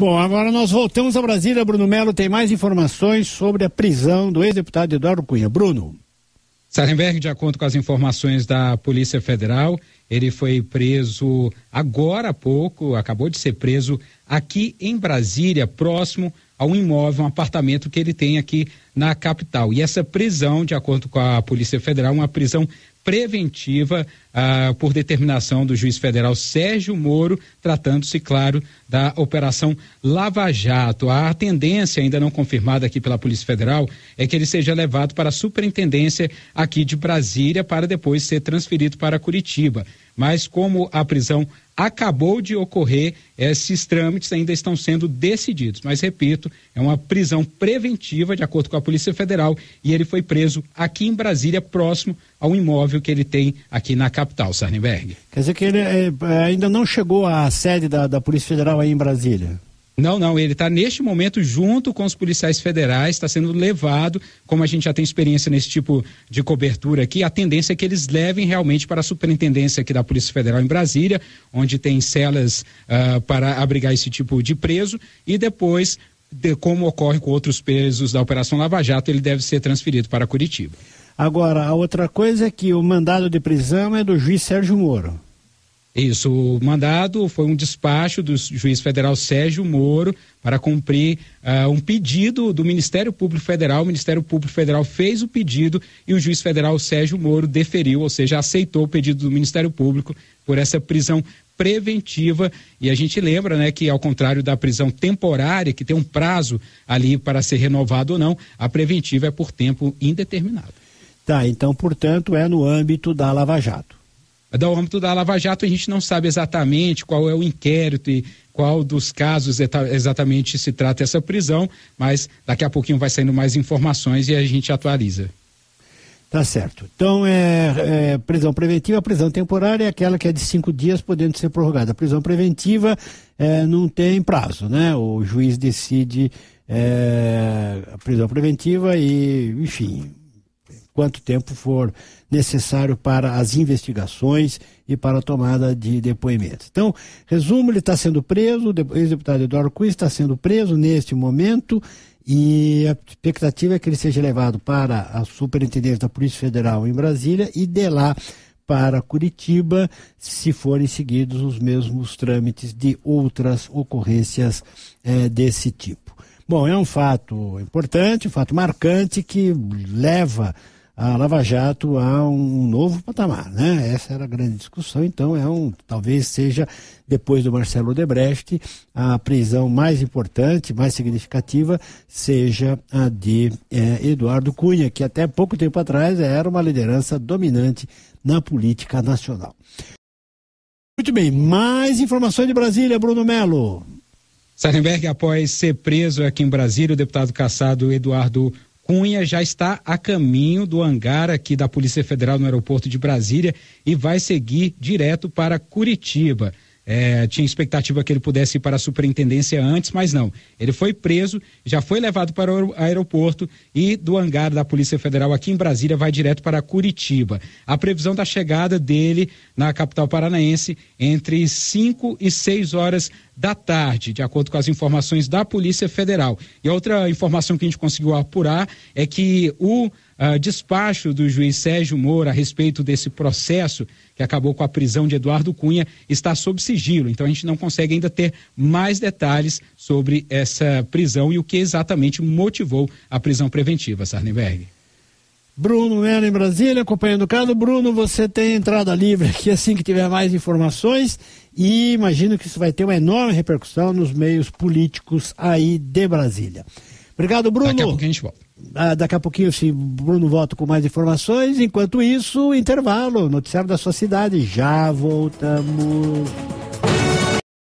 Bom, agora nós voltamos a Brasília. Bruno Melo tem mais informações sobre a prisão do ex-deputado Eduardo Cunha. Bruno. Sarenberg, de acordo com as informações da Polícia Federal, ele foi preso agora há pouco, acabou de ser preso aqui em Brasília, próximo a um imóvel, um apartamento que ele tem aqui na capital. E essa prisão, de acordo com a Polícia Federal, uma prisão preventiva ah, por determinação do juiz federal Sérgio Moro, tratando-se, claro, da Operação Lava Jato. A tendência, ainda não confirmada aqui pela Polícia Federal, é que ele seja levado para a superintendência aqui de Brasília para depois ser transferido para Curitiba mas como a prisão acabou de ocorrer, esses trâmites ainda estão sendo decididos. Mas repito, é uma prisão preventiva, de acordo com a Polícia Federal, e ele foi preso aqui em Brasília, próximo ao imóvel que ele tem aqui na capital, Sarnberg. Quer dizer que ele é, ainda não chegou à sede da, da Polícia Federal aí em Brasília? Não, não, ele está neste momento junto com os policiais federais, está sendo levado, como a gente já tem experiência nesse tipo de cobertura aqui, a tendência é que eles levem realmente para a superintendência aqui da Polícia Federal em Brasília, onde tem celas uh, para abrigar esse tipo de preso, e depois, de, como ocorre com outros presos da Operação Lava Jato, ele deve ser transferido para Curitiba. Agora, a outra coisa é que o mandado de prisão é do juiz Sérgio Moro. Isso, o mandado foi um despacho do juiz federal Sérgio Moro para cumprir uh, um pedido do Ministério Público Federal. O Ministério Público Federal fez o pedido e o juiz federal Sérgio Moro deferiu, ou seja, aceitou o pedido do Ministério Público por essa prisão preventiva e a gente lembra, né, que ao contrário da prisão temporária, que tem um prazo ali para ser renovado ou não, a preventiva é por tempo indeterminado. Tá, então, portanto, é no âmbito da Lava Jato do âmbito da Lava Jato, a gente não sabe exatamente qual é o inquérito e qual dos casos exatamente se trata essa prisão, mas daqui a pouquinho vai saindo mais informações e a gente atualiza. Tá certo. Então, é, é, prisão preventiva, prisão temporária é aquela que é de cinco dias, podendo ser prorrogada. A prisão preventiva é, não tem prazo, né? O juiz decide é, a prisão preventiva e, enfim, quanto tempo for necessário para as investigações e para a tomada de depoimentos. Então, resumo, ele está sendo preso, o ex-deputado Eduardo Cunha está sendo preso neste momento e a expectativa é que ele seja levado para a Superintendência da Polícia Federal em Brasília e de lá para Curitiba, se forem seguidos os mesmos trâmites de outras ocorrências eh, desse tipo. Bom, é um fato importante, um fato marcante que leva a Lava Jato a um novo patamar, né? Essa era a grande discussão, então é um, talvez seja depois do Marcelo Odebrecht, a prisão mais importante, mais significativa, seja a de é, Eduardo Cunha, que até pouco tempo atrás era uma liderança dominante na política nacional. Muito bem, mais informações de Brasília, Bruno Melo. Sardenberg, após ser preso aqui em Brasília, o deputado caçado Eduardo Cunha já está a caminho do hangar aqui da Polícia Federal no aeroporto de Brasília e vai seguir direto para Curitiba. É, tinha expectativa que ele pudesse ir para a superintendência antes, mas não. Ele foi preso, já foi levado para o aeroporto e do hangar da Polícia Federal aqui em Brasília vai direto para Curitiba. A previsão da chegada dele na capital paranaense entre 5 e 6 horas da tarde, de acordo com as informações da Polícia Federal. E outra informação que a gente conseguiu apurar é que o uh, despacho do juiz Sérgio Moura a respeito desse processo que acabou com a prisão de Eduardo Cunha está sob sigilo. Então a gente não consegue ainda ter mais detalhes sobre essa prisão e o que exatamente motivou a prisão preventiva, Sarnenberg. Bruno Melo em Brasília, acompanhando o caso. Bruno, você tem entrada livre aqui assim que tiver mais informações e imagino que isso vai ter uma enorme repercussão nos meios políticos aí de Brasília. Obrigado, Bruno. Daqui a pouco a gente volta. Ah, daqui a pouquinho, se Bruno volta com mais informações. Enquanto isso, intervalo, noticiário da sua cidade. Já voltamos.